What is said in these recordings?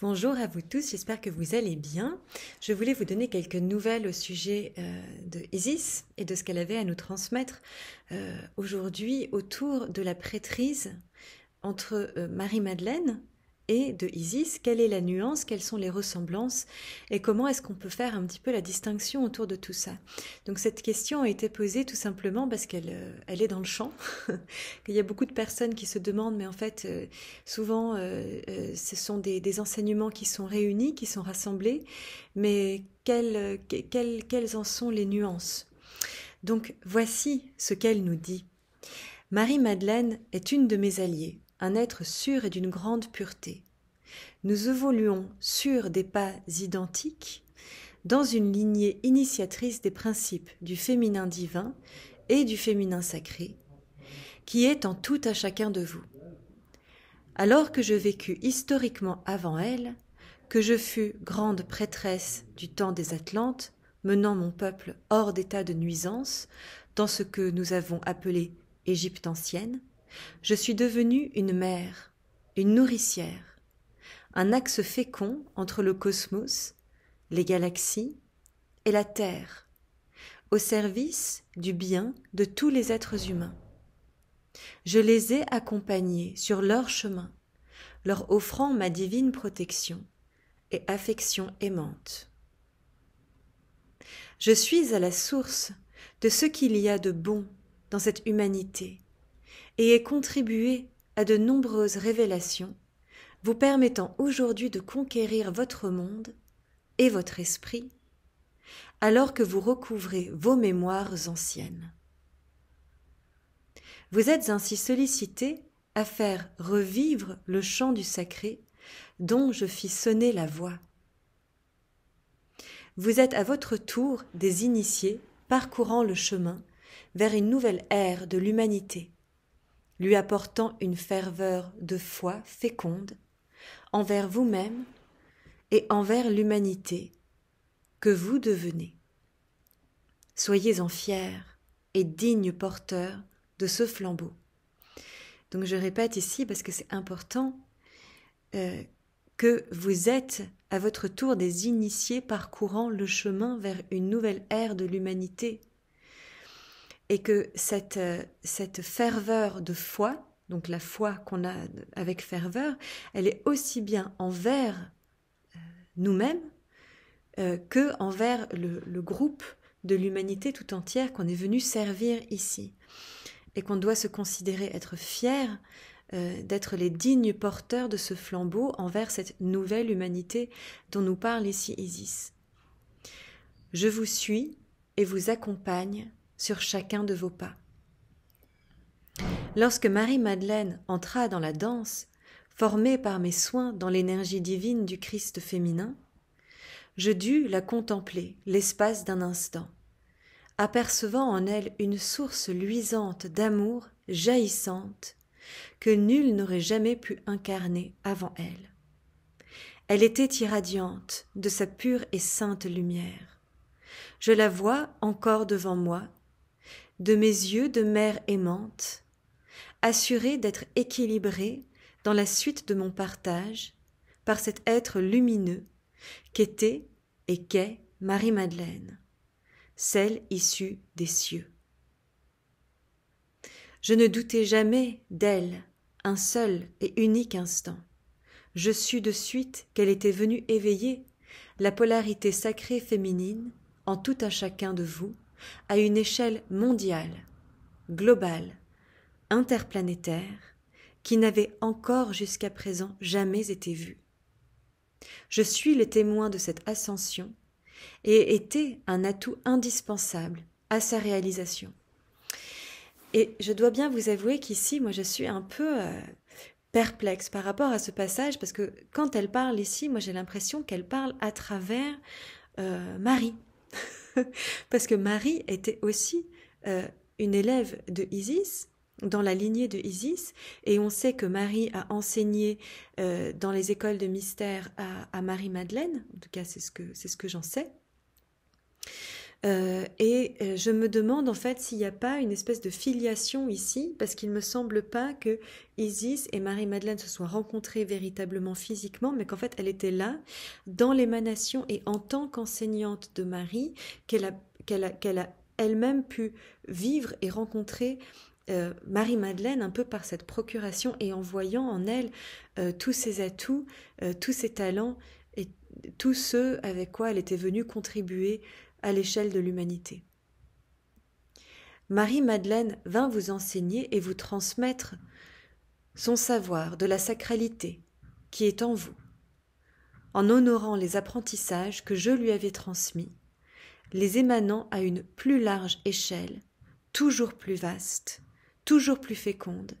Bonjour à vous tous, j'espère que vous allez bien. Je voulais vous donner quelques nouvelles au sujet euh, de Isis et de ce qu'elle avait à nous transmettre euh, aujourd'hui autour de la prêtrise entre euh, Marie-Madeleine, et de Isis, quelle est la nuance, quelles sont les ressemblances et comment est-ce qu'on peut faire un petit peu la distinction autour de tout ça. Donc cette question a été posée tout simplement parce qu'elle euh, elle est dans le champ, il y a beaucoup de personnes qui se demandent, mais en fait euh, souvent euh, ce sont des, enseignements qui sont réunis, qui sont rassemblés, mais quelles, quelles, quelles en sont les nuances Donc voici ce qu'elle nous dit. Marie-Madeleine est une de mes alliées un être sûr et d'une grande pureté. Nous évoluons sur des pas identiques dans une lignée initiatrice des principes du féminin divin et du féminin sacré, qui est en tout à chacun de vous. Alors que je vécus historiquement avant elle, que je fus grande prêtresse du temps des Atlantes, menant mon peuple hors d'état de nuisance, dans ce que nous avons appelé Égypte ancienne, je suis devenue une mère, une nourricière, un axe fécond entre le cosmos, les galaxies et la Terre, au service du bien de tous les êtres humains. Je les ai accompagnés sur leur chemin, leur offrant ma divine protection et affection aimante. Je suis à la source de ce qu'il y a de bon dans cette humanité, et contribué à de nombreuses révélations, vous permettant aujourd'hui de conquérir votre monde et votre esprit, alors que vous recouvrez vos mémoires anciennes. Vous êtes ainsi sollicité à faire revivre le chant du sacré dont je fis sonner la voix. Vous êtes à votre tour des initiés parcourant le chemin vers une nouvelle ère de l'humanité lui apportant une ferveur de foi féconde envers vous-même et envers l'humanité que vous devenez. Soyez en fiers et dignes porteurs de ce flambeau. Donc je répète ici parce que c'est important euh, que vous êtes à votre tour des initiés parcourant le chemin vers une nouvelle ère de l'humanité et que cette, euh, cette ferveur de foi, donc la foi qu'on a avec ferveur, elle est aussi bien envers euh, nous-mêmes euh, que envers le, groupe de l'humanité tout entière qu'on est venu servir ici et qu'on doit se considérer être fier d'être les dignes porteurs de ce flambeau envers cette nouvelle humanité dont nous parle ici Isis. Je vous suis et vous accompagne sur chacun de vos pas. Lorsque Marie-Madeleine entra dans la danse, formée par mes soins dans l'énergie divine du Christ féminin, je dus la contempler l'espace d'un instant, apercevant en elle une source luisante d'amour jaillissante que nul n'aurait jamais pu incarner avant elle. Elle était irradiante de sa pure et sainte lumière. Je la vois encore devant moi de mes yeux de mère aimante, assurée d'être équilibrée dans la suite de mon partage par cet être lumineux qu'était et qu'est Marie-Madeleine, celle issue des cieux. Je ne doutai jamais d'elle un seul et unique instant. Je sus de suite qu'elle était venue éveiller la polarité sacrée féminine en tout un chacun de vous, à une échelle mondiale, globale, interplanétaire, qui n'avait encore jusqu'à présent jamais été vue. Je suis le témoin de cette ascension et était un atout indispensable à sa réalisation. Et je dois bien vous avouer qu'ici, moi, je suis un peu euh, perplexe par rapport à ce passage, parce que quand elle parle ici, moi, j'ai l'impression qu'elle parle à travers euh, Marie. parce que Marie était aussi euh, une élève de Isis, dans la lignée de Isis, et on sait que Marie a enseigné euh, dans les écoles de mystère à, Marie-Madeleine, en tout cas c'est ce que, ce que j'en sais. Euh, et euh, je me demande en fait s'il n'y a pas une espèce de filiation ici, parce qu'il ne me semble pas que Isis et Marie-Madeleine se soient rencontrées véritablement physiquement, mais qu'en fait elle était là, dans l'émanation et en tant qu'enseignante de Marie, qu'elle a, qu'elle elle-même pu vivre et rencontrer euh, Marie-Madeleine un peu par cette procuration et en voyant en elle tous ses atouts, tous ses talents et tous ceux avec quoi elle était venue contribuer à l'échelle de l'humanité. Marie-Madeleine vint vous enseigner et vous transmettre son savoir de la sacralité qui est en vous, en honorant les apprentissages que je lui avais transmis, les émanant à une plus large échelle, toujours plus vaste, toujours plus féconde,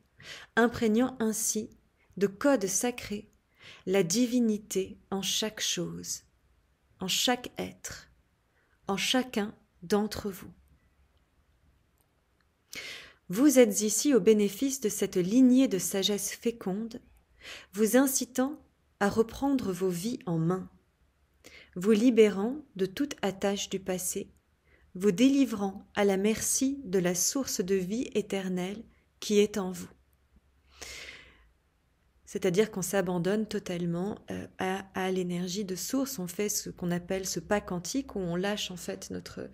imprégnant ainsi de codes sacrés la divinité en chaque chose, en chaque être, en chacun d'entre vous. Vous êtes ici au bénéfice de cette lignée de sagesse féconde, vous incitant à reprendre vos vies en main, vous libérant de toute attache du passé, vous délivrant à la merci de la source de vie éternelle qui est en vous c'est-à-dire qu'on s'abandonne totalement euh, à, l'énergie de source. On fait ce qu'on appelle ce pas quantique où on lâche en fait notre,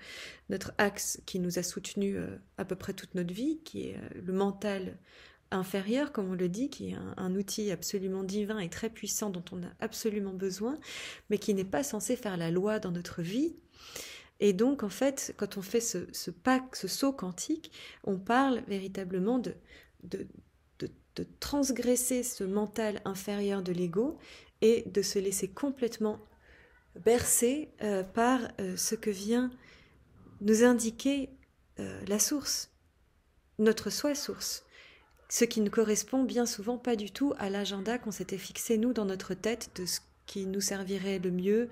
notre axe qui nous a soutenu euh, à peu près toute notre vie, qui est euh, le mental inférieur, comme on le dit, qui est un, outil absolument divin et très puissant dont on a absolument besoin, mais qui n'est pas censé faire la loi dans notre vie. Et donc, en fait, quand on fait ce, pas, ce saut quantique, on parle véritablement de, de de transgresser ce mental inférieur de l'ego et de se laisser complètement bercer euh, par euh, ce que vient nous indiquer euh, la source, notre soi source, ce qui ne correspond bien souvent pas du tout à l'agenda qu'on s'était fixé nous dans notre tête de ce qui nous servirait le mieux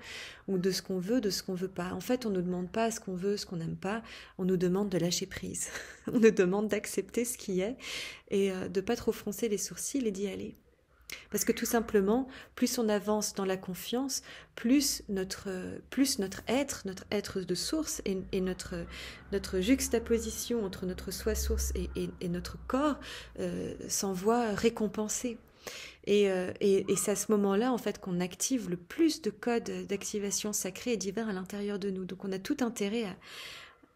ou de ce qu'on veut, de ce qu'on veut pas. En fait, on ne nous demande pas ce qu'on veut, ce qu'on n'aime pas, on nous demande de lâcher prise. on nous demande d'accepter ce qui est et euh, de pas trop froncer les sourcils et d'y aller. Parce que tout simplement, plus on avance dans la confiance, plus notre, euh, plus notre être, notre être de source et, notre, notre juxtaposition entre notre soi source et, notre corps euh, s'en voit récompensée. Euh, et, c'est à ce moment-là, en fait, qu'on active le plus de codes d'activation sacrés et divers à l'intérieur de nous. Donc, on a tout intérêt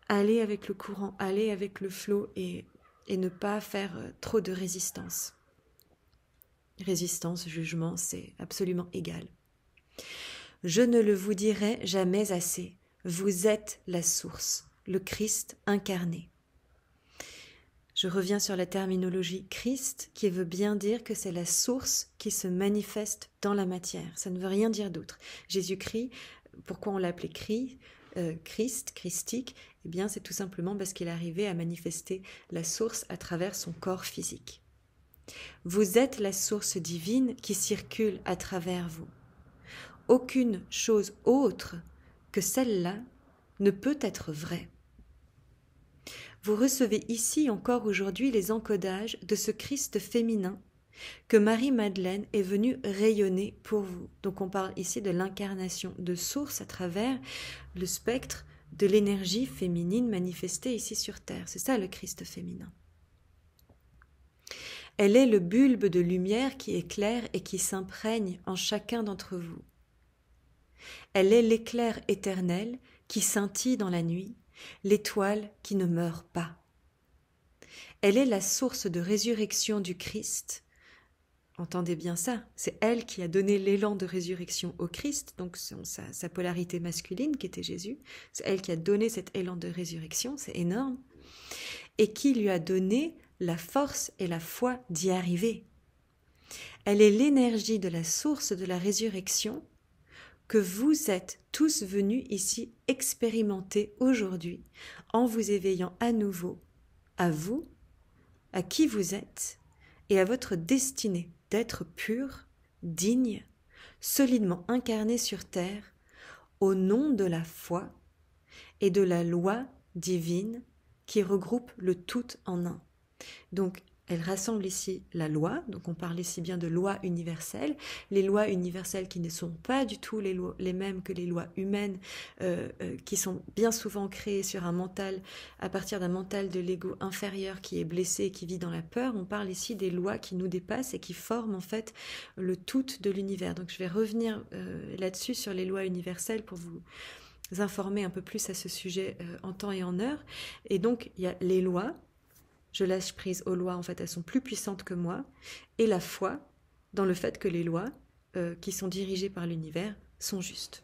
à aller avec le courant, aller avec le flot et ne pas faire euh, trop de résistance. Résistance, jugement, c'est absolument égal. Je ne le vous dirai jamais assez. Vous êtes la source, le Christ incarné. Je reviens sur la terminologie Christ qui veut bien dire que c'est la source qui se manifeste dans la matière. Ça ne veut rien dire d'autre. Jésus-Christ, pourquoi on l'appelait Christ euh, Christ, christique, eh bien c'est tout simplement parce qu'il arrivait à manifester la source à travers son corps physique. Vous êtes la source divine qui circule à travers vous. Aucune chose autre que celle-là ne peut être vraie vous recevez ici encore aujourd'hui les encodages de ce Christ féminin que Marie-Madeleine est venue rayonner pour vous. Donc on parle ici de l'incarnation de source à travers le spectre de l'énergie féminine manifestée ici sur Terre. C'est ça le Christ féminin. Elle est le bulbe de lumière qui éclaire et qui s'imprègne en chacun d'entre vous. Elle est l'éclair éternel qui scintille dans la nuit l'étoile qui ne meurt pas. Elle est la source de résurrection du Christ. Entendez bien ça, c'est elle qui a donné l'élan de résurrection au Christ, donc sa, sa polarité masculine qui était Jésus, c'est elle qui a donné cet élan de résurrection, c'est énorme, et qui lui a donné la force et la foi d'y arriver. Elle est l'énergie de la source de la résurrection que vous êtes tous venus ici expérimenter aujourd'hui en vous éveillant à nouveau à vous, à qui vous êtes et à votre destinée d'être pur, digne, solidement incarné sur terre au nom de la foi et de la loi divine qui regroupe le tout en un. Donc elle rassemble ici la loi, donc on parle ici bien de lois universelles, les lois universelles qui ne sont pas du tout les, mêmes que les lois humaines, euh, euh, qui sont bien souvent créées sur un mental, à partir d'un mental de l'ego inférieur qui est blessé et qui vit dans la peur. On parle ici des lois qui nous dépassent et qui forment en fait le tout de l'univers. Donc je vais revenir euh, là-dessus sur les lois universelles pour vous informer un peu plus à ce sujet en temps et en heure. Et donc il y a les lois je lâche prise aux lois, en fait, elles sont plus puissantes que moi, et la foi dans le fait que les lois euh, qui sont dirigées par l'univers sont justes.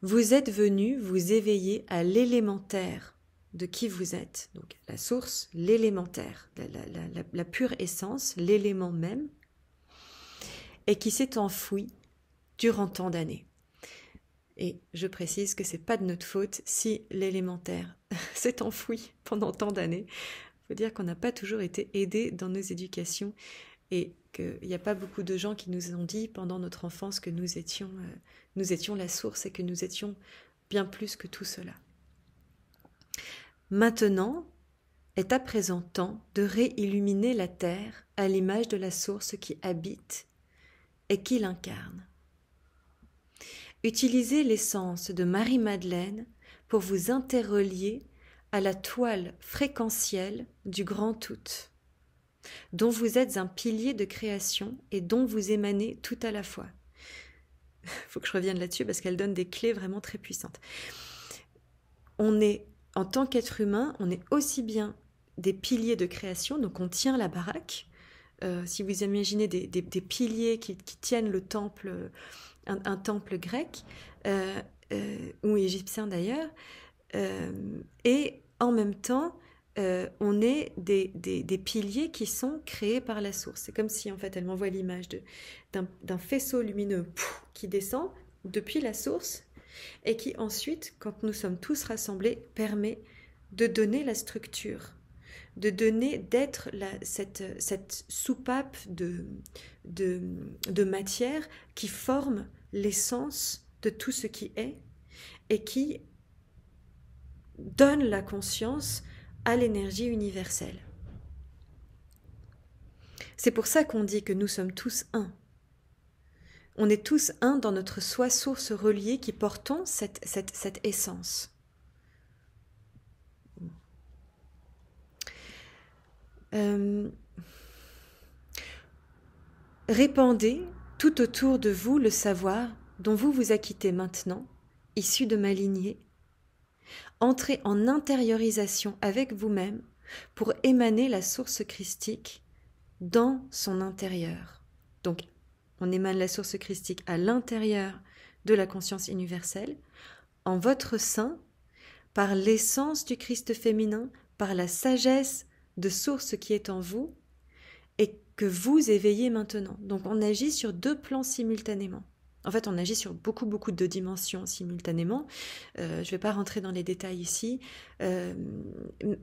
Vous êtes venu vous éveiller à l'élémentaire de qui vous êtes, donc la source, l'élémentaire, la, la pure essence, l'élément même, et qui s'est enfoui durant tant d'années. Et je précise que c'est pas de notre faute si l'élémentaire s'est enfoui pendant tant d'années. Faut dire qu'on n'a pas toujours été aidés dans nos éducations et qu'il n'y a pas beaucoup de gens qui nous ont dit pendant notre enfance que nous étions, euh, nous étions la source et que nous étions bien plus que tout cela. Maintenant est à présent temps de réilluminer la terre à l'image de la source qui habite et qui l'incarne utilisez l'essence de Marie-Madeleine pour vous interrelier à la toile fréquentielle du grand tout, dont vous êtes un pilier de création et dont vous émanez tout à la fois. Faut que je revienne là-dessus parce qu'elle donne des clés vraiment très puissantes. On est, en tant qu'être humain, on est aussi bien des piliers de création, donc on tient la baraque. Euh, si vous imaginez des, piliers qui, tiennent le temple un, temple grec, euh, euh, ou égyptien d'ailleurs, euh, et en même temps, on est des, piliers qui sont créés par la source. C'est comme si en fait elle m'envoie l'image d'un faisceau lumineux qui descend depuis la source et qui ensuite, quand nous sommes tous rassemblés, permet de donner la structure, de donner, d'être cette, cette soupape de, de matière qui forme l'essence de tout ce qui est et qui donne la conscience à l'énergie universelle. C'est pour ça qu'on dit que nous sommes tous un. On est tous un dans notre soi source reliée qui portons cette, cette, essence. Euh, répandez tout autour de vous le savoir dont vous vous acquittez maintenant, issu de ma lignée. Entrez en intériorisation avec vous-même pour émaner la source christique dans son intérieur. Donc, on émane la source christique à l'intérieur de la conscience universelle, en votre sein, par l'essence du Christ féminin, par la sagesse de source qui est en vous, et que vous éveillez maintenant. Donc on agit sur deux plans simultanément. En fait, on agit sur beaucoup, beaucoup de dimensions simultanément. Euh, je ne vais pas rentrer dans les détails ici, euh,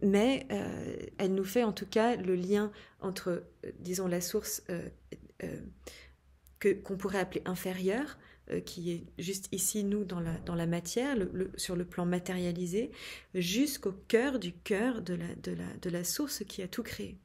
mais euh, elle nous fait en tout cas le lien entre, disons, la source que, qu'on pourrait appeler inférieure, qui est juste ici, nous, dans la, dans la matière, sur le plan matérialisé, jusqu'au cœur du cœur de la, de la source qui a tout créé.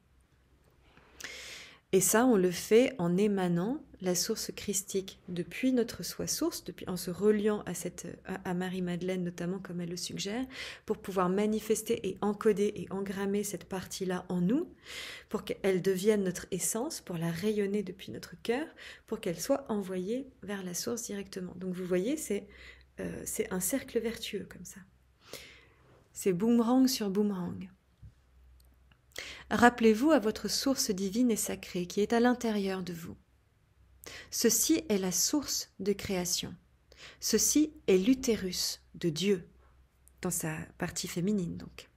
Et ça, on le fait en émanant la source christique depuis notre soi-source, depuis, en se reliant à, cette, à, Marie-Madeleine notamment, comme elle le suggère, pour pouvoir manifester et encoder et engrammer cette partie-là en nous, pour qu'elle devienne notre essence, pour la rayonner depuis notre cœur, pour qu'elle soit envoyée vers la source directement. Donc vous voyez, c'est euh, un cercle vertueux comme ça. C'est boomerang sur boomerang. Rappelez-vous à votre source divine et sacrée qui est à l'intérieur de vous. Ceci est la source de création. Ceci est l'utérus de Dieu, dans sa partie féminine donc.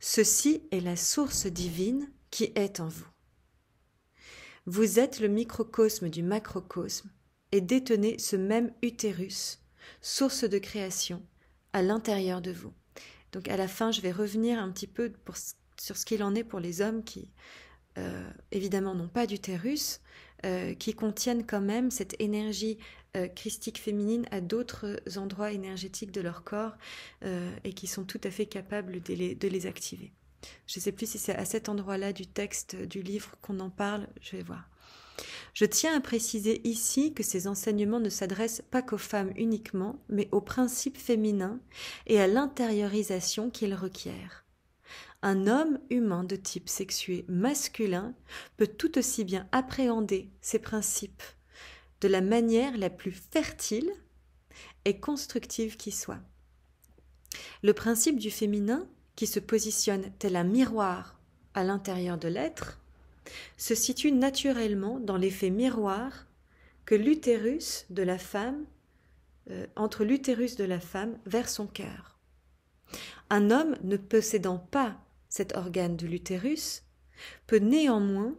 Ceci est la source divine qui est en vous. Vous êtes le microcosme du macrocosme et détenez ce même utérus, source de création, à l'intérieur de vous. Donc à la fin, je vais revenir un petit peu pour sur ce qu'il en est pour les hommes qui, euh, évidemment, n'ont pas d'utérus, euh, qui contiennent quand même cette énergie euh, christique féminine à d'autres endroits énergétiques de leur corps et qui sont tout à fait capables de les, de les activer. Je ne sais plus si c'est à cet endroit-là du texte du livre qu'on en parle, je vais voir. Je tiens à préciser ici que ces enseignements ne s'adressent pas qu'aux femmes uniquement, mais aux principes féminins et à l'intériorisation qu'ils requièrent un homme humain de type sexué masculin peut tout aussi bien appréhender ces principes de la manière la plus fertile et constructive qui soit. Le principe du féminin, qui se positionne tel un miroir à l'intérieur de l'être, se situe naturellement dans l'effet miroir que l'utérus de la femme euh, entre l'utérus de la femme vers son cœur. Un homme ne possédant pas cet organe de l'utérus, peut néanmoins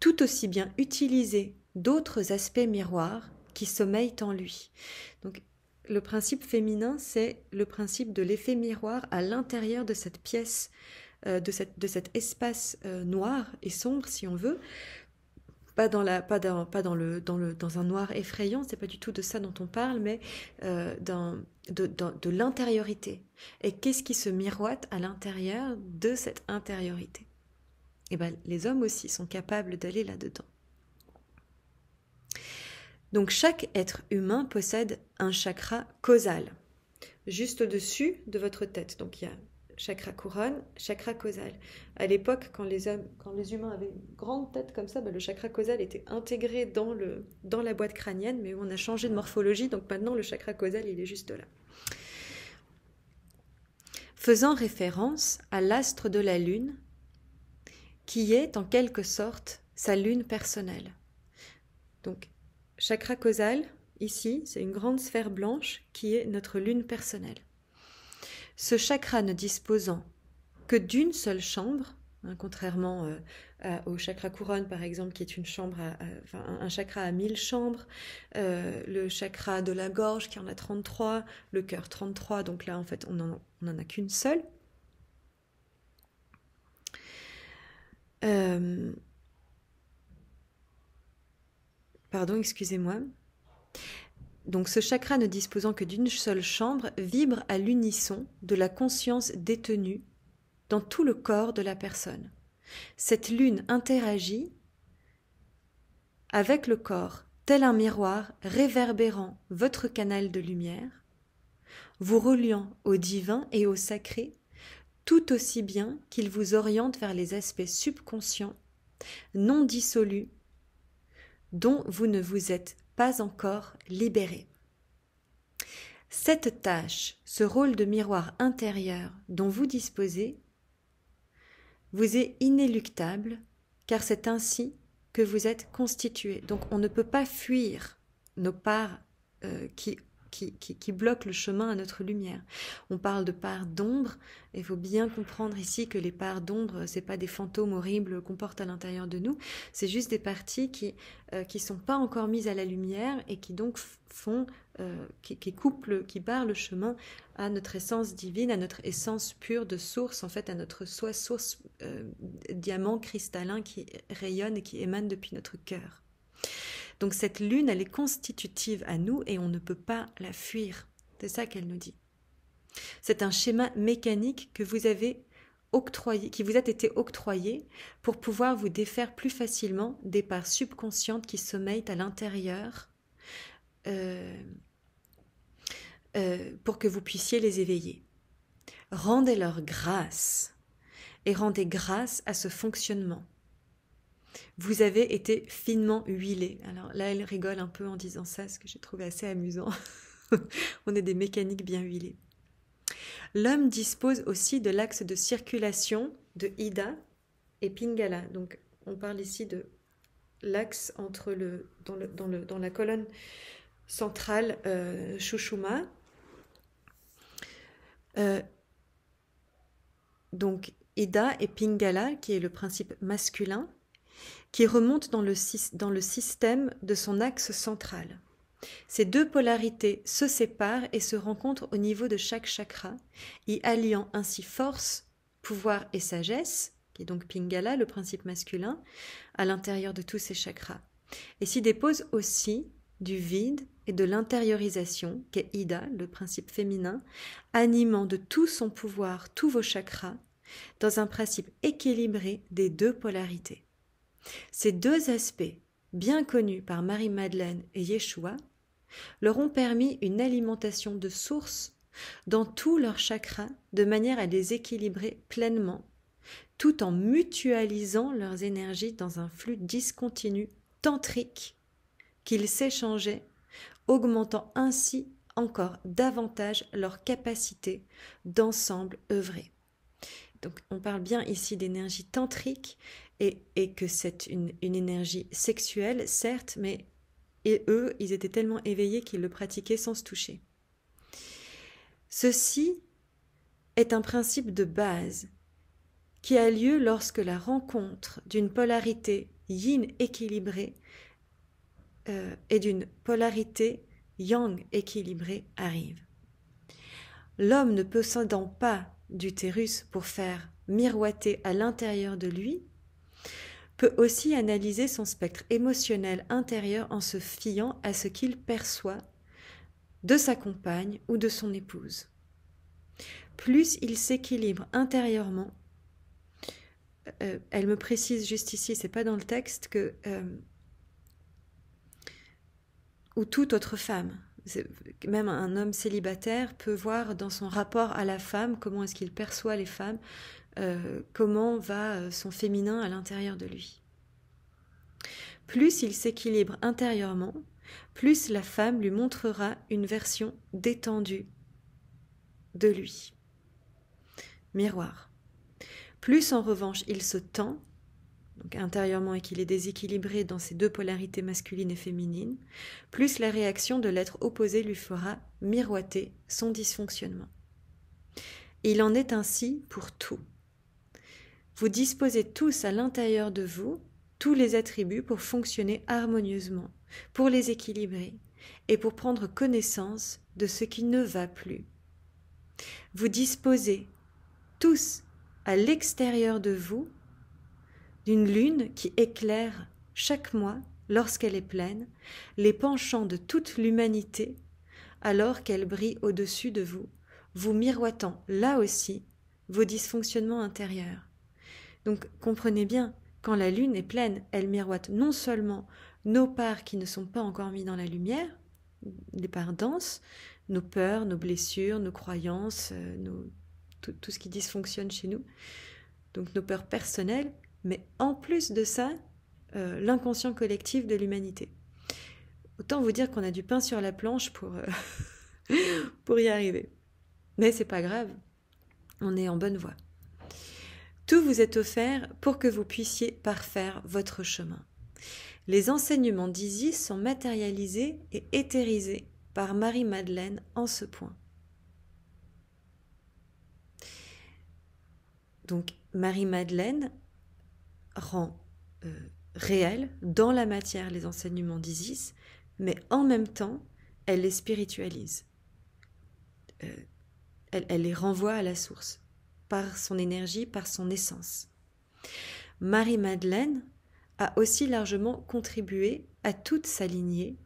tout aussi bien utiliser d'autres aspects miroirs qui sommeillent en lui. Donc le principe féminin, c'est le principe de l'effet miroir à l'intérieur de cette pièce, euh, de, de cet espace euh, noir et sombre, si on veut, pas dans la pas dans pas dans le dans le dans un noir effrayant c'est pas du tout de ça dont on parle mais euh, dans de, l'intériorité et qu'est-ce qui se miroite à l'intérieur de cette intériorité et eh ben les hommes aussi sont capables d'aller là dedans donc chaque être humain possède un chakra causal juste au dessus de votre tête donc il y a chakra couronne, chakra causal. À l'époque, quand les hommes, quand les humains avaient une grande tête comme ça, bah, le chakra causal était intégré dans, le, dans la boîte crânienne, mais on a changé de morphologie, donc maintenant le chakra causal, il est juste là. Faisant référence à l'astre de la lune, qui est en quelque sorte sa lune personnelle. Donc, chakra causal, ici, c'est une grande sphère blanche qui est notre lune personnelle ce chakra ne disposant que d'une seule chambre, hein, contrairement euh, au chakra couronne par exemple, qui est une chambre, un chakra à 1000 chambres, euh, le chakra de la gorge qui en a 33, le cœur 33, donc là en fait on n'en en a qu'une seule. Euh, pardon, excusez-moi. Donc ce chakra ne disposant que d'une seule chambre vibre à l'unisson de la conscience détenue dans tout le corps de la personne. Cette lune interagit avec le corps, tel un miroir réverbérant votre canal de lumière, vous reliant au divin et au sacré, tout aussi bien qu'il vous oriente vers les aspects subconscients, non dissolus, dont vous ne vous êtes pas encore libéré. Cette tâche, ce rôle de miroir intérieur dont vous disposez, vous est inéluctable car c'est ainsi que vous êtes constitué. Donc on ne peut pas fuir nos parts euh, qui qui, bloque le chemin à notre lumière. On parle de parts d'ombre, et il faut bien comprendre ici que les parts d'ombre, ce euh, c'est pas des fantômes horribles qu'on porte à l'intérieur de nous, c'est juste des parties qui euh, qui sont pas encore mises à la lumière et qui donc font euh, qui, qui coupent, qui barrent le chemin à notre essence divine, à notre essence pure de source, en fait, à notre soi source diamant cristallin qui rayonne et qui émane depuis notre cœur. Donc cette lune, elle est constitutive à nous et on ne peut pas la fuir. C'est ça qu'elle nous dit. C'est un schéma mécanique que vous avez octroyé, qui vous a été octroyé pour pouvoir vous défaire plus facilement des parts subconscientes qui sommeillent à l'intérieur euh, euh, pour que vous puissiez les éveiller. Rendez-leur grâce et rendez grâce à ce fonctionnement. Vous avez été finement huilé. Alors là, elle rigole un peu en disant ça, ce que j'ai trouvé assez amusant. On est des mécaniques bien huilées. L'homme dispose aussi de l'axe de circulation de Ida et Pingala. Donc on parle ici de l'axe entre le dans, la colonne centrale euh, Shushuma. Euh, donc Ida et Pingala, qui est le principe masculin, qui remonte dans le, système de son axe central. Ces deux polarités se séparent et se rencontrent au niveau de chaque chakra, y alliant ainsi force, pouvoir et sagesse, qui est donc Pingala, le principe masculin, à l'intérieur de tous ces chakras. Et s'y dépose aussi du vide et de l'intériorisation, qu'est Ida, le principe féminin, animant de tout son pouvoir tous vos chakras, dans un principe équilibré des deux polarités. Ces deux aspects, bien connus par Marie-Madeleine et Yeshua, leur ont permis une alimentation de source dans tous leurs chakras de manière à les équilibrer pleinement, tout en mutualisant leurs énergies dans un flux discontinu tantrique qu'ils s'échangeaient, augmentant ainsi encore davantage leur capacité d'ensemble œuvrer. Donc on parle bien ici d'énergie tantrique et, que c'est une, énergie sexuelle, certes, mais et eux, ils étaient tellement éveillés qu'ils le pratiquaient sans se toucher. Ceci est un principe de base qui a lieu lorsque la rencontre d'une polarité yin équilibrée euh, et d'une polarité yang équilibrée arrive. L'homme ne possédant pas d'utérus pour faire miroiter à l'intérieur de lui peut aussi analyser son spectre émotionnel intérieur en se fiant à ce qu'il perçoit de sa compagne ou de son épouse. Plus il s'équilibre intérieurement, euh, euh, elle me précise juste ici, c'est pas dans le texte que euh, ou toute autre femme, même un homme célibataire peut voir dans son rapport à la femme comment est-ce qu'il perçoit les femmes, euh, comment va euh, son féminin à l'intérieur de lui. Plus il s'équilibre intérieurement, plus la femme lui montrera une version détendue de lui. Miroir. Plus en revanche il se tend, donc intérieurement et qu'il est déséquilibré dans ses deux polarités masculine et féminine, plus la réaction de l'être opposé lui fera miroiter son dysfonctionnement. Il en est ainsi pour tout. Vous disposez tous à l'intérieur de vous tous les attributs pour fonctionner harmonieusement, pour les équilibrer et pour prendre connaissance de ce qui ne va plus. Vous disposez tous à l'extérieur de vous d'une lune qui éclaire chaque mois, lorsqu'elle est pleine, les penchants de toute l'humanité, alors qu'elle brille au-dessus de vous, vous miroitant là aussi vos dysfonctionnements intérieurs. Donc comprenez bien, quand la lune est pleine, elle miroite non seulement nos parts qui ne sont pas encore mises dans la lumière, les parts denses, nos peurs, nos blessures, nos croyances, euh, tout, ce qui dysfonctionne chez nous, donc nos peurs personnelles, mais en plus de ça, euh, l'inconscient collectif de l'humanité. Autant vous dire qu'on a du pain sur la planche pour, euh, pour y arriver. Mais c'est pas grave, on est en bonne voie. Tout vous est offert pour que vous puissiez parfaire votre chemin. Les enseignements d'Isis sont matérialisés et éthérisés par Marie-Madeleine en ce point. Donc Marie-Madeleine rend euh, réel dans la matière les enseignements d'Isis, mais en même temps, elle les spiritualise. Euh, elle les renvoie à la source par son énergie, par son essence. Marie-Madeleine a aussi largement contribué à toute sa lignée,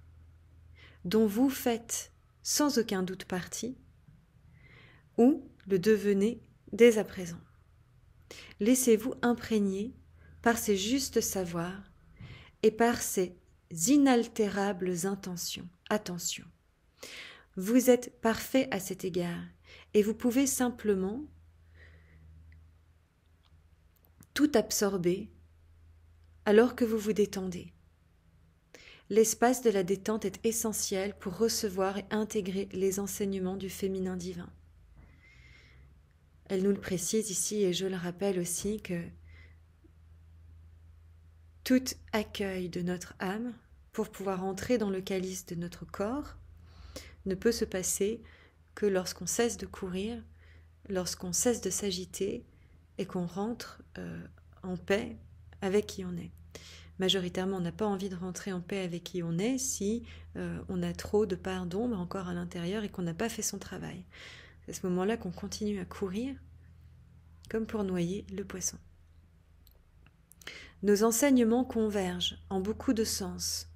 dont vous faites sans aucun doute partie, ou le devenez dès à présent. Laissez-vous imprégner par ses justes savoirs et par ses inaltérables intentions. Attention. Vous êtes parfait à cet égard et vous pouvez simplement tout absorber alors que vous vous détendez. L'espace de la détente est essentiel pour recevoir et intégrer les enseignements du féminin divin. Elle nous le précise ici et je le rappelle aussi que tout accueil de notre âme pour pouvoir entrer dans le calice de notre corps ne peut se passer que lorsqu'on cesse de courir, lorsqu'on cesse de s'agiter, et qu'on rentre euh, en paix avec qui on est. Majoritairement, on n'a pas envie de rentrer en paix avec qui on est si euh, on a trop de parts d'ombre encore à l'intérieur et qu'on n'a pas fait son travail. C'est à ce moment-là qu'on continue à courir comme pour noyer le poisson. Nos enseignements convergent en beaucoup de sens,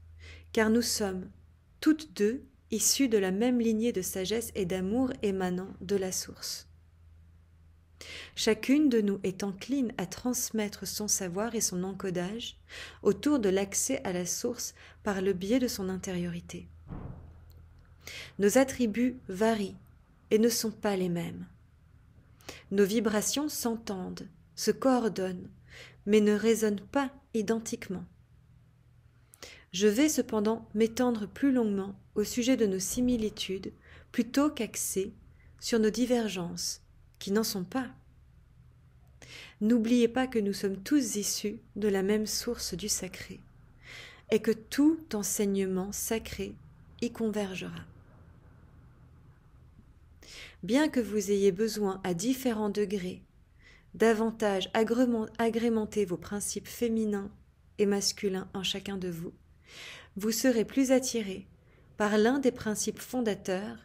car nous sommes toutes deux issues de la même lignée de sagesse et d'amour émanant de la source. Chacune de nous est encline à transmettre son savoir et son encodage autour de l'accès à la source par le biais de son intériorité. Nos attributs varient et ne sont pas les mêmes. Nos vibrations s'entendent, se coordonnent, mais ne résonnent pas identiquement. Je vais cependant m'étendre plus longuement au sujet de nos similitudes plutôt qu'axer sur nos divergences qui n'en sont pas. N'oubliez pas que nous sommes tous issus de la même source du sacré, et que tout enseignement sacré y convergera. Bien que vous ayez besoin à différents degrés davantage agrémenter vos principes féminins et masculins en chacun de vous, vous serez plus attiré par l'un des principes fondateurs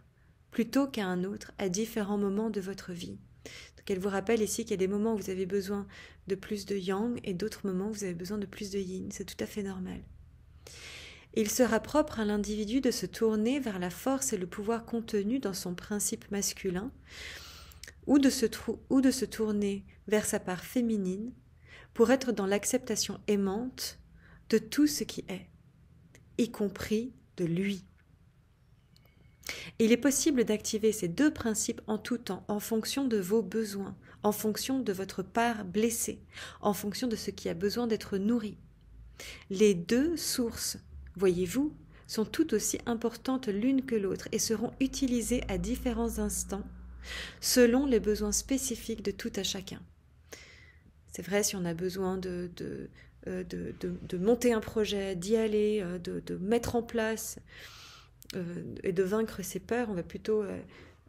plutôt qu'à un autre à différents moments de votre vie. Donc elle vous rappelle ici qu'il y a des moments où vous avez besoin de plus de yang et d'autres moments où vous avez besoin de plus de yin. C'est tout à fait normal. Il sera propre à l'individu de se tourner vers la force et le pouvoir contenu dans son principe masculin ou de se, ou de se tourner vers sa part féminine pour être dans l'acceptation aimante de tout ce qui est, y compris de lui il est possible d'activer ces deux principes en tout temps, en fonction de vos besoins, en fonction de votre part blessée, en fonction de ce qui a besoin d'être nourri. Les deux sources, voyez-vous, sont tout aussi importantes l'une que l'autre et seront utilisées à différents instants selon les besoins spécifiques de tout à chacun. C'est vrai si on a besoin de, de, euh, de, de monter un projet, d'y aller, euh, de, mettre en place euh, et de vaincre ses peurs, on va plutôt euh,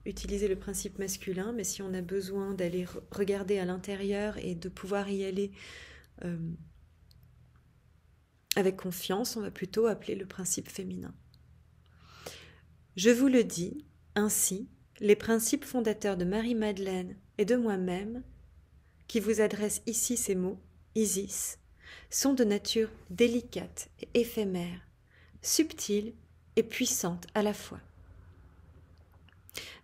utiliser le principe masculin, mais si on a besoin d'aller regarder à l'intérieur et de pouvoir y aller euh, avec confiance, on va plutôt appeler le principe féminin. Je vous le dis, ainsi, les principes fondateurs de Marie-Madeleine et de moi-même, qui vous adressent ici ces mots, Isis, sont de nature délicate et éphémère, subtile et puissante à la fois.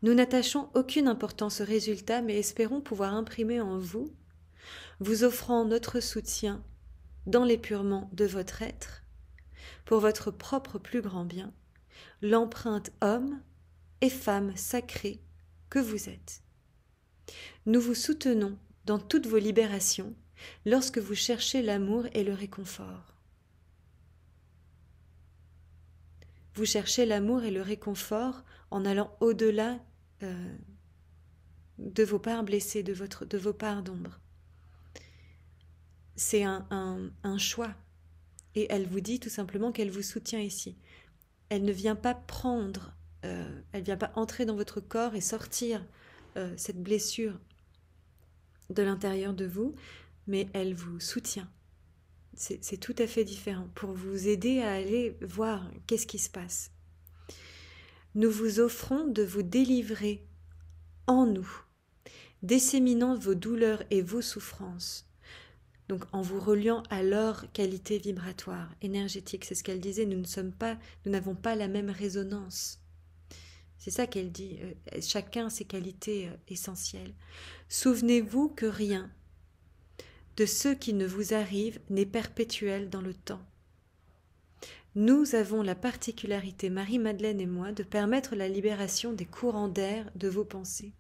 Nous n'attachons aucune importance au résultat, mais espérons pouvoir imprimer en vous, vous offrant notre soutien dans l'épurement de votre être, pour votre propre plus grand bien, l'empreinte homme et femme sacrée que vous êtes. Nous vous soutenons dans toutes vos libérations lorsque vous cherchez l'amour et le réconfort. Vous cherchez l'amour et le réconfort en allant au-delà euh, de vos parts blessées, de, votre, de vos parts d'ombre. C'est un, un, choix. Et elle vous dit tout simplement qu'elle vous soutient ici. Elle ne vient pas prendre, euh, elle ne vient pas entrer dans votre corps et sortir euh, cette blessure de l'intérieur de vous, mais elle vous soutient. C'est tout à fait différent pour vous aider à aller voir qu'est-ce qui se passe. Nous vous offrons de vous délivrer en nous, disséminant vos douleurs et vos souffrances. Donc en vous reliant à leur qualité vibratoire, énergétique, c'est ce qu'elle disait, nous ne sommes pas, nous n'avons pas la même résonance. C'est ça qu'elle dit, euh, chacun ses qualités euh, essentielles. Souvenez-vous que rien, de ce qui ne vous arrive n'est perpétuel dans le temps. Nous avons la particularité, Marie-Madeleine et moi, de permettre la libération des courants d'air de vos pensées.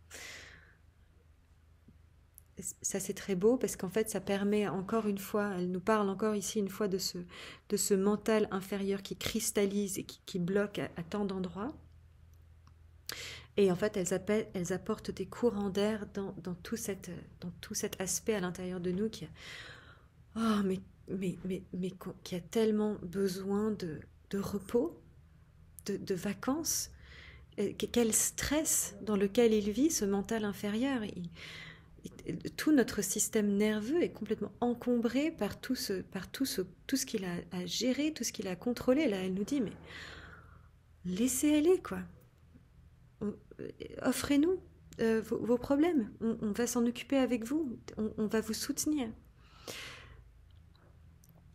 Ça c'est très beau parce qu'en fait ça permet encore une fois, elle nous parle encore ici une fois de ce, de ce mental inférieur qui cristallise et qui, bloque à tant d'endroits. Et en fait, elles, apportent des courants d'air dans, tout cet aspect à l'intérieur de nous qui a, oh, tellement besoin de, repos, de, vacances. quel stress dans lequel il vit, ce mental inférieur. tout notre système nerveux est complètement encombré par tout ce, par tout tout ce qu'il a à gérer, tout ce qu'il a à contrôler. Là, elle nous dit, mais laissez aller, quoi. Euh, offrez-nous euh, vos, problèmes. On, va s'en occuper avec vous. On, on, va vous soutenir.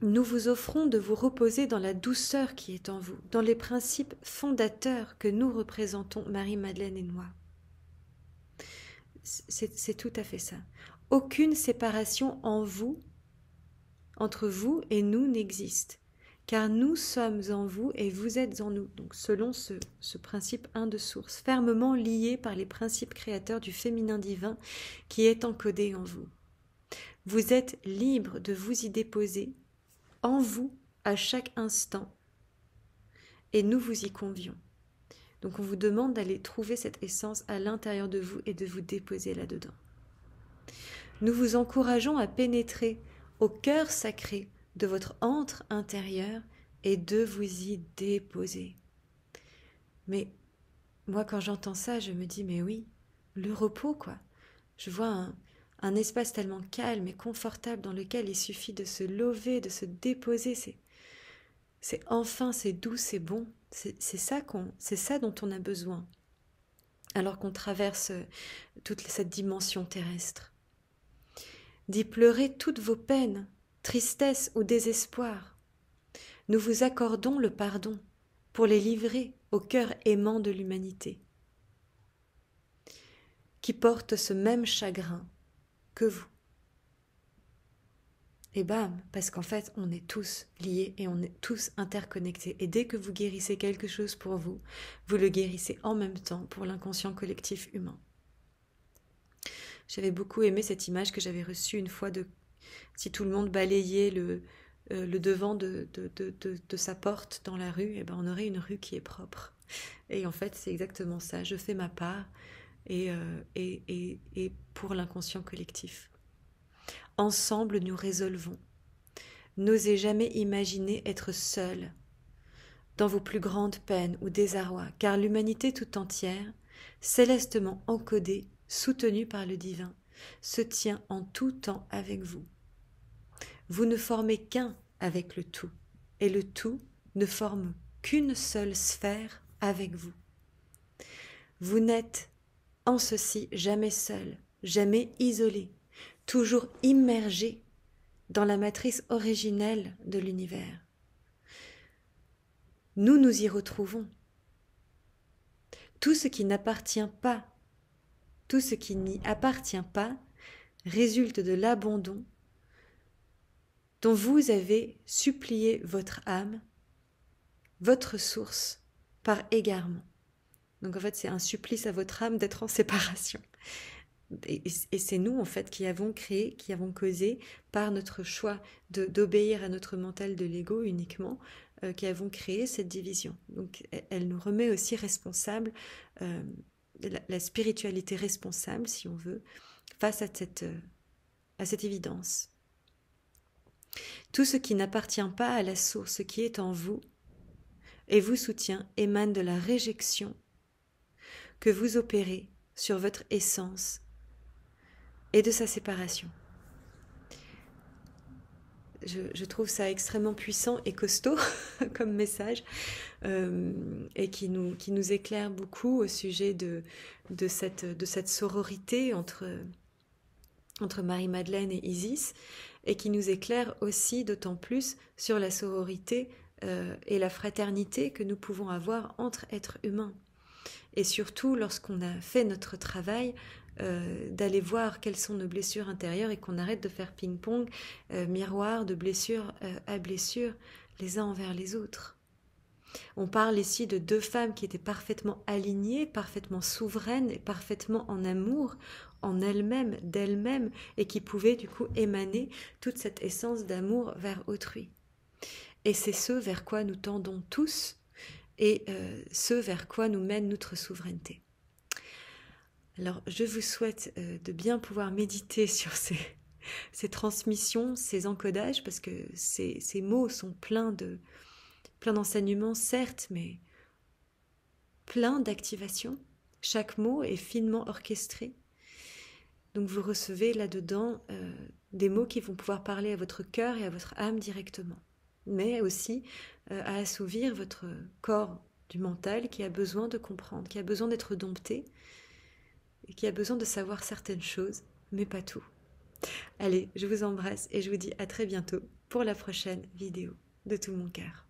Nous vous offrons de vous reposer dans la douceur qui est en vous, dans les principes fondateurs que nous représentons, Marie-Madeleine et moi. C'est tout à fait ça. Aucune séparation en vous, entre vous et nous, n'existe car nous sommes en vous et vous êtes en nous. Donc selon ce, ce principe 1 de source, fermement lié par les principes créateurs du féminin divin qui est encodé en vous. Vous êtes libre de vous y déposer en vous à chaque instant et nous vous y convions. Donc on vous demande d'aller trouver cette essence à l'intérieur de vous et de vous déposer là-dedans. Nous vous encourageons à pénétrer au cœur sacré de votre antre intérieur et de vous y déposer. Mais moi, quand j'entends ça, je me dis, mais oui, le repos, quoi. Je vois un, espace tellement calme et confortable dans lequel il suffit de se lever, de se déposer. C'est, c'est enfin, c'est doux, c'est bon. C'est, ça qu'on, c'est ça dont on a besoin. Alors qu'on traverse euh, toute cette dimension terrestre. D'y pleurer toutes vos peines, tristesse ou désespoir. Nous vous accordons le pardon pour les livrer au cœur aimant de l'humanité, qui porte ce même chagrin que vous. Et bam, parce qu'en fait, on est tous liés et on est tous interconnectés. Et dès que vous guérissez quelque chose pour vous, vous le guérissez en même temps pour l'inconscient collectif humain. J'avais beaucoup aimé cette image que j'avais reçue une fois de si tout le monde balayait le, euh, devant de, sa porte dans la rue, eh ben on aurait une rue qui est propre. Et en fait, c'est exactement ça. Je fais ma part euh, et, et, et pour l'inconscient collectif. Ensemble, nous résolvons. N'osez jamais imaginer être seul dans vos plus grandes peines ou désarrois, car l'humanité tout entière, célestement encodée, soutenue par le divin, se tient en tout temps avec vous. Vous ne formez qu'un avec le tout, et le tout ne forme qu'une seule sphère avec vous. Vous n'êtes en ceci jamais seul, jamais isolé, toujours immergé dans la matrice originelle de l'univers. Nous nous y retrouvons. Tout ce qui n'appartient pas, tout ce qui n'y appartient pas, résulte de l'abandon dont vous avez supplié votre âme, votre source, par égarement. Donc en fait, c'est un supplice à votre âme d'être en séparation. Et, c'est nous en fait qui avons créé, qui avons causé par notre choix d'obéir à notre mental de l'ego uniquement, euh, qui avons créé cette division. Donc elle nous remet aussi responsable, euh, la, spiritualité responsable si on veut, face à cette, euh, à cette évidence. Tout ce qui n'appartient pas à la source qui est en vous et vous soutient émane de la réjection que vous opérez sur votre essence et de sa séparation. Je, trouve ça extrêmement puissant et costaud comme message euh, et qui nous, qui nous éclaire beaucoup au sujet de, de, cette, de cette sororité entre, entre Marie-Madeleine et Isis et qui nous éclaire aussi d'autant plus sur la sororité euh, et la fraternité que nous pouvons avoir entre êtres humains. Et surtout, lorsqu'on a fait notre travail, euh, d'aller voir quelles sont nos blessures intérieures et qu'on arrête de faire ping-pong, euh, miroir de blessure à blessure, les uns envers les autres. On parle ici de deux femmes qui étaient parfaitement alignées, parfaitement souveraines et parfaitement en amour en elles-mêmes, d'elles-mêmes, et qui pouvaient du coup émaner toute cette essence d'amour vers autrui. Et c'est ce vers quoi nous tendons tous et euh, ce vers quoi nous mène notre souveraineté. Alors je vous souhaite euh, de bien pouvoir méditer sur ces, ces transmissions, ces encodages, parce que ces, ces mots sont pleins de, plein d'enseignements, certes, mais plein d'activation. Chaque mot est finement orchestré. Donc vous recevez là-dedans euh, des mots qui vont pouvoir parler à votre cœur et à votre âme directement, mais aussi euh, à assouvir votre corps du mental qui a besoin de comprendre, qui a besoin d'être dompté et qui a besoin de savoir certaines choses, mais pas tout. Allez, je vous embrasse et je vous dis à très bientôt pour la prochaine vidéo de tout mon cœur.